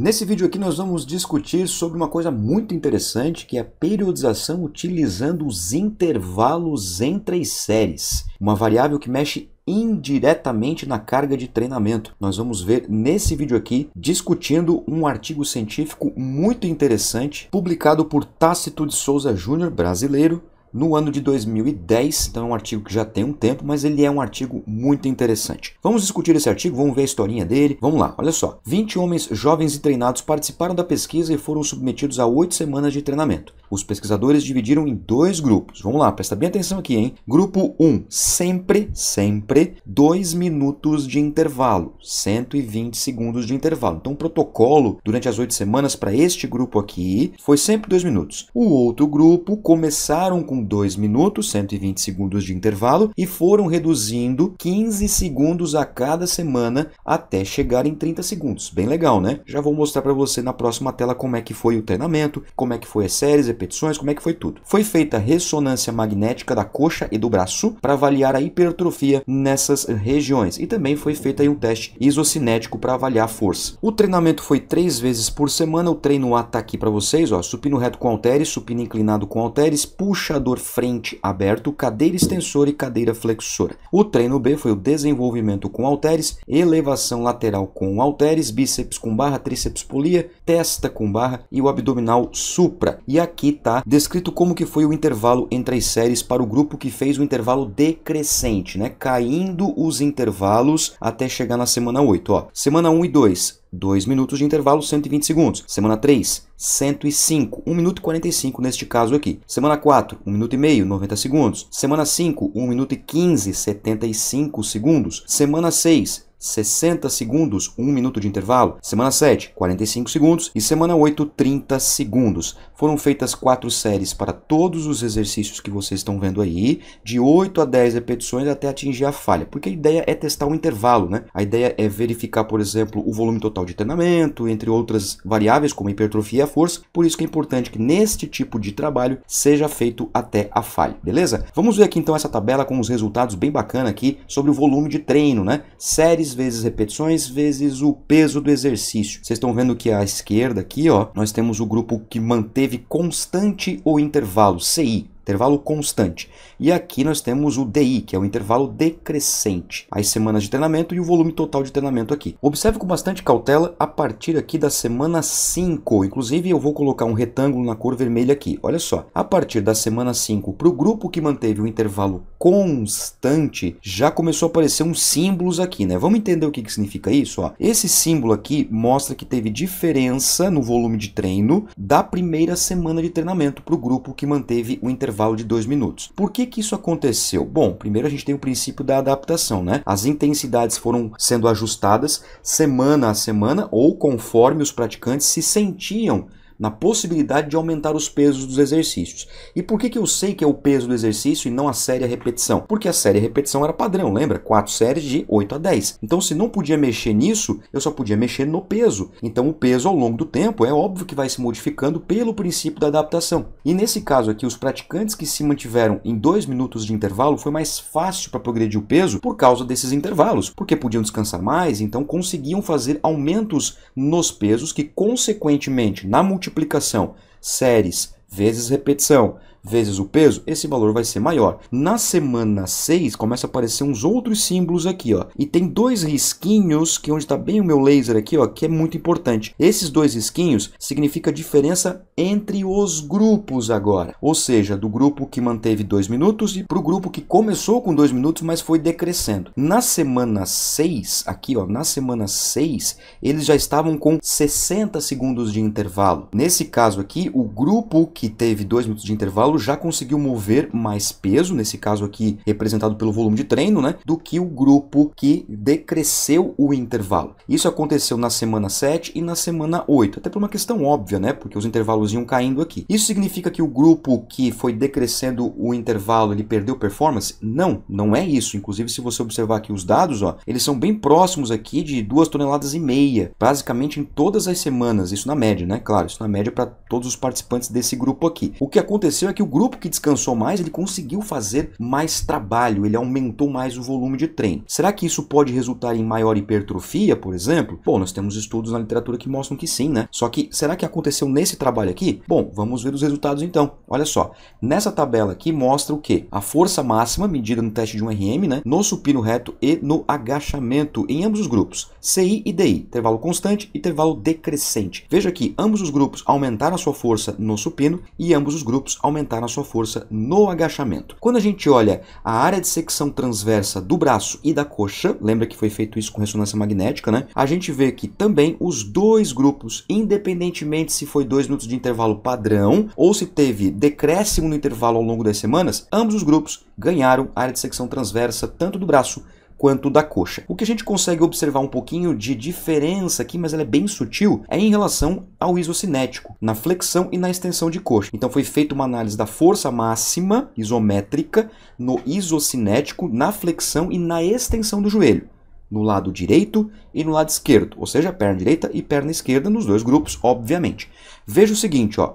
Nesse vídeo aqui nós vamos discutir sobre uma coisa muito interessante que é a periodização utilizando os intervalos entre as séries, uma variável que mexe indiretamente na carga de treinamento. Nós vamos ver nesse vídeo aqui discutindo um artigo científico muito interessante publicado por Tácito de Souza Júnior, brasileiro, no ano de 2010. Então é um artigo que já tem um tempo, mas ele é um artigo muito interessante. Vamos discutir esse artigo, vamos ver a historinha dele. Vamos lá, olha só. 20 homens jovens e treinados participaram da pesquisa e foram submetidos a 8 semanas de treinamento. Os pesquisadores dividiram em dois grupos. Vamos lá, presta bem atenção aqui, hein? Grupo 1, sempre, sempre, 2 minutos de intervalo, 120 segundos de intervalo. Então, o protocolo durante as 8 semanas para este grupo aqui foi sempre 2 minutos. O outro grupo começaram com com 2 minutos, 120 segundos de intervalo, e foram reduzindo 15 segundos a cada semana até chegar em 30 segundos. Bem legal, né? Já vou mostrar para você na próxima tela como é que foi o treinamento, como é que foi as séries, repetições, como é que foi tudo. Foi feita ressonância magnética da coxa e do braço para avaliar a hipertrofia nessas regiões e também foi feito aí um teste isocinético para avaliar a força. O treinamento foi três vezes por semana, o treino A tá aqui para vocês, ó, supino reto com halteres, supino inclinado com halteres, puxador frente aberto, cadeira extensora e cadeira flexora. O treino B foi o desenvolvimento com halteres, elevação lateral com halteres, bíceps com barra, tríceps polia, testa com barra e o abdominal supra. E aqui tá descrito como que foi o intervalo entre as séries para o grupo que fez o intervalo decrescente, né? Caindo os intervalos até chegar na semana 8, ó. Semana 1 e 2, 2 minutos de intervalo, 120 segundos. Semana 3, 105, 1 minuto e 45 neste caso aqui. Semana 4, 1 minuto e meio, 90 segundos. Semana 5, 1 minuto e 15, 75 segundos. Semana 6, 60 segundos, 1 minuto de intervalo. Semana 7, 45 segundos. E semana 8, 30 segundos. Foram feitas quatro séries para todos os exercícios que vocês estão vendo aí, de 8 a 10 repetições até atingir a falha, porque a ideia é testar o intervalo, né? A ideia é verificar, por exemplo, o volume total de treinamento, entre outras variáveis como hipertrofia e a força. Por isso que é importante que neste tipo de trabalho seja feito até a falha, beleza? Vamos ver aqui então essa tabela com os resultados bem bacana aqui sobre o volume de treino, né? Séries repetições, vezes repetições, vezes o peso do exercício. Vocês estão vendo que à esquerda aqui, ó, nós temos o grupo que manteve constante o intervalo, CI, intervalo constante. E aqui nós temos o DI, que é o intervalo decrescente, as semanas de treinamento e o volume total de treinamento aqui. Observe com bastante cautela a partir aqui da semana 5, inclusive eu vou colocar um retângulo na cor vermelha aqui, olha só. A partir da semana 5, para o grupo que manteve o intervalo constante, já começou a aparecer uns símbolos aqui, né? Vamos entender o que, que significa isso? Ó. Esse símbolo aqui mostra que teve diferença no volume de treino da primeira semana de treinamento para o grupo que manteve o intervalo intervalo de dois minutos. Por que, que isso aconteceu? Bom, primeiro a gente tem o princípio da adaptação, né? As intensidades foram sendo ajustadas semana a semana ou conforme os praticantes se sentiam na possibilidade de aumentar os pesos dos exercícios. E por que, que eu sei que é o peso do exercício e não a série a repetição? Porque a série a repetição era padrão, lembra? Quatro séries de 8 a 10. Então, se não podia mexer nisso, eu só podia mexer no peso. Então, o peso ao longo do tempo é óbvio que vai se modificando pelo princípio da adaptação. E nesse caso aqui, os praticantes que se mantiveram em dois minutos de intervalo foi mais fácil para progredir o peso por causa desses intervalos, porque podiam descansar mais, então conseguiam fazer aumentos nos pesos que, consequentemente, na multiplicação multiplicação, séries vezes repetição vezes o peso, esse valor vai ser maior. Na semana 6, começa a aparecer uns outros símbolos aqui, ó. E tem dois risquinhos, que é onde está bem o meu laser aqui, ó, que é muito importante. Esses dois risquinhos significa a diferença entre os grupos agora. Ou seja, do grupo que manteve 2 minutos e para o grupo que começou com 2 minutos, mas foi decrescendo. Na semana 6, aqui, ó, na semana 6, eles já estavam com 60 segundos de intervalo. Nesse caso aqui, o grupo que teve 2 minutos de intervalo já conseguiu mover mais peso, nesse caso aqui representado pelo volume de treino, né, do que o grupo que decresceu o intervalo. Isso aconteceu na semana 7 e na semana 8, até por uma questão óbvia, né, porque os intervalos iam caindo aqui. Isso significa que o grupo que foi decrescendo o intervalo, ele perdeu performance? Não, não é isso. Inclusive, se você observar aqui os dados, ó, eles são bem próximos aqui de 2 toneladas e meia, basicamente em todas as semanas, isso na média, né? Claro, isso na média para todos os participantes desse grupo aqui. O que aconteceu é que o grupo que descansou mais, ele conseguiu fazer mais trabalho, ele aumentou mais o volume de treino. Será que isso pode resultar em maior hipertrofia, por exemplo? Bom, nós temos estudos na literatura que mostram que sim, né? Só que será que aconteceu nesse trabalho aqui? Bom, vamos ver os resultados então. Olha só, nessa tabela aqui mostra o que? A força máxima medida no teste de um RM, né? No supino reto e no agachamento, em ambos os grupos, CI e DI, intervalo constante e intervalo decrescente. Veja que ambos os grupos aumentaram a sua força no supino e ambos os grupos aumentaram aumentar a sua força no agachamento. Quando a gente olha a área de secção transversa do braço e da coxa, lembra que foi feito isso com ressonância magnética, né? A gente vê que também os dois grupos, independentemente se foi dois minutos de intervalo padrão ou se teve decréscimo no intervalo ao longo das semanas, ambos os grupos ganharam área de secção transversa tanto do braço quanto da coxa. O que a gente consegue observar um pouquinho de diferença aqui, mas ela é bem sutil, é em relação ao isocinético, na flexão e na extensão de coxa. Então foi feita uma análise da força máxima isométrica no isocinético, na flexão e na extensão do joelho no lado direito e no lado esquerdo, ou seja, perna direita e perna esquerda nos dois grupos, obviamente. Veja o seguinte, ó,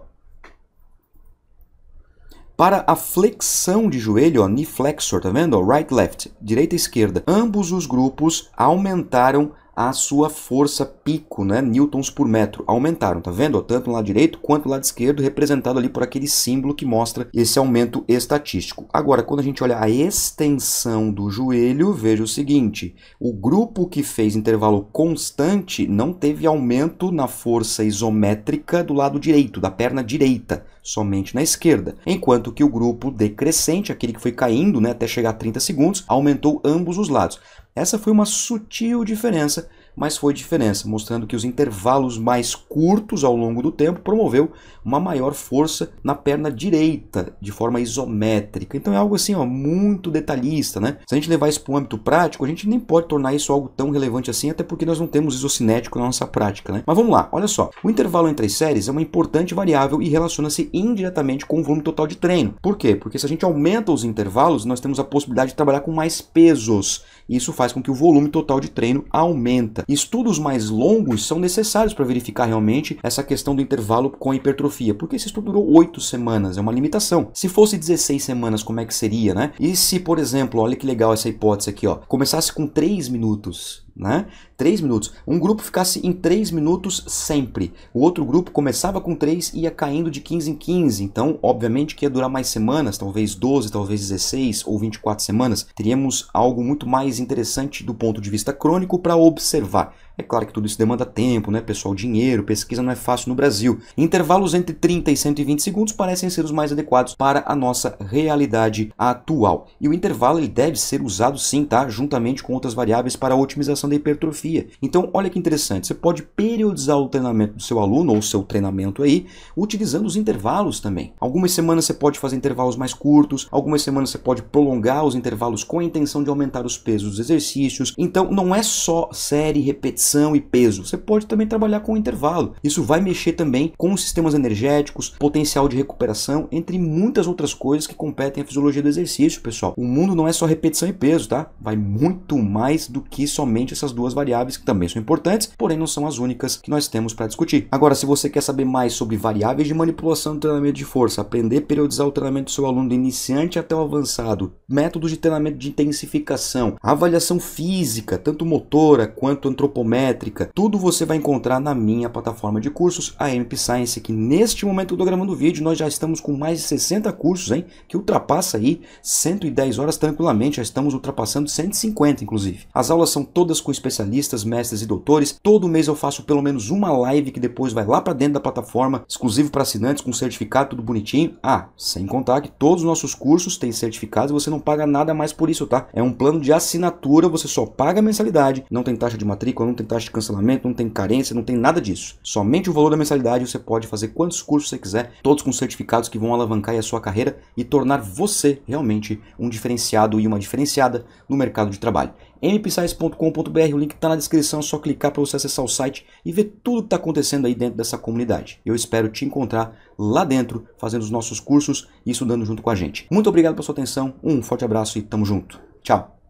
para a flexão de joelho, ó, knee flexor, tá vendo? right, left, direita, esquerda. Ambos os grupos aumentaram a sua força pico, né, newtons por metro, aumentaram, tá vendo? Tanto no lado direito quanto no lado esquerdo, representado ali por aquele símbolo que mostra esse aumento estatístico. Agora, quando a gente olha a extensão do joelho, veja o seguinte, o grupo que fez intervalo constante não teve aumento na força isométrica do lado direito, da perna direita, somente na esquerda, enquanto que o grupo decrescente, aquele que foi caindo né, até chegar a 30 segundos, aumentou ambos os lados. Essa foi uma sutil diferença mas foi diferença, mostrando que os intervalos mais curtos ao longo do tempo promoveu uma maior força na perna direita, de forma isométrica. Então é algo assim, ó, muito detalhista, né? Se a gente levar isso para o âmbito prático, a gente nem pode tornar isso algo tão relevante assim, até porque nós não temos isocinético na nossa prática, né? Mas vamos lá, olha só. O intervalo entre as séries é uma importante variável e relaciona-se indiretamente com o volume total de treino. Por quê? Porque se a gente aumenta os intervalos, nós temos a possibilidade de trabalhar com mais pesos. E isso faz com que o volume total de treino aumenta. Estudos mais longos são necessários para verificar realmente essa questão do intervalo com hipertrofia, porque esse estudo durou 8 semanas, é uma limitação. Se fosse 16 semanas, como é que seria, né? E se, por exemplo, olha que legal essa hipótese aqui, ó, começasse com 3 minutos né? Três minutos. Um grupo ficasse em três minutos sempre. O outro grupo começava com três e ia caindo de 15 em 15. Então, obviamente que ia durar mais semanas, talvez 12, talvez 16 ou 24 semanas. Teríamos algo muito mais interessante do ponto de vista crônico para observar. É claro que tudo isso demanda tempo, né, pessoal? Dinheiro, pesquisa não é fácil no Brasil. Intervalos entre 30 e 120 segundos parecem ser os mais adequados para a nossa realidade atual. E o intervalo ele deve ser usado sim, tá? Juntamente com outras variáveis para a otimização da hipertrofia. Então, olha que interessante, você pode periodizar o treinamento do seu aluno ou seu treinamento aí, utilizando os intervalos também. Algumas semanas você pode fazer intervalos mais curtos, algumas semanas você pode prolongar os intervalos com a intenção de aumentar os pesos dos exercícios. Então, não é só série repetição repetição e peso. Você pode também trabalhar com intervalo. Isso vai mexer também com os sistemas energéticos, potencial de recuperação, entre muitas outras coisas que competem a fisiologia do exercício, pessoal. O mundo não é só repetição e peso, tá? Vai muito mais do que somente essas duas variáveis que também são importantes, porém não são as únicas que nós temos para discutir. Agora, se você quer saber mais sobre variáveis de manipulação do treinamento de força, aprender a periodizar o treinamento do seu aluno do iniciante até o avançado, métodos de treinamento de intensificação, avaliação física, tanto motora quanto antropométrica, tudo você vai encontrar na minha plataforma de cursos, a MP Science, que neste momento do gravando vídeo nós já estamos com mais de 60 cursos, hein, que ultrapassa aí 110 horas tranquilamente, já estamos ultrapassando 150 inclusive. As aulas são todas com especialistas, mestres e doutores. Todo mês eu faço pelo menos uma live que depois vai lá para dentro da plataforma, exclusivo para assinantes com certificado tudo bonitinho. Ah, sem contar que todos os nossos cursos têm certificado e você não paga nada mais por isso, tá? É um plano de assinatura, você só paga a mensalidade, não tem taxa de matrícula, não tem tem taxa de cancelamento, não tem carência, não tem nada disso. Somente o valor da mensalidade você pode fazer quantos cursos você quiser, todos com certificados que vão alavancar a sua carreira e tornar você realmente um diferenciado e uma diferenciada no mercado de trabalho mpsize.com.br, o link está na descrição, é só clicar para você acessar o site e ver tudo que está acontecendo aí dentro dessa comunidade. Eu espero te encontrar lá dentro, fazendo os nossos cursos e estudando junto com a gente. Muito obrigado pela sua atenção, um forte abraço e tamo junto. Tchau!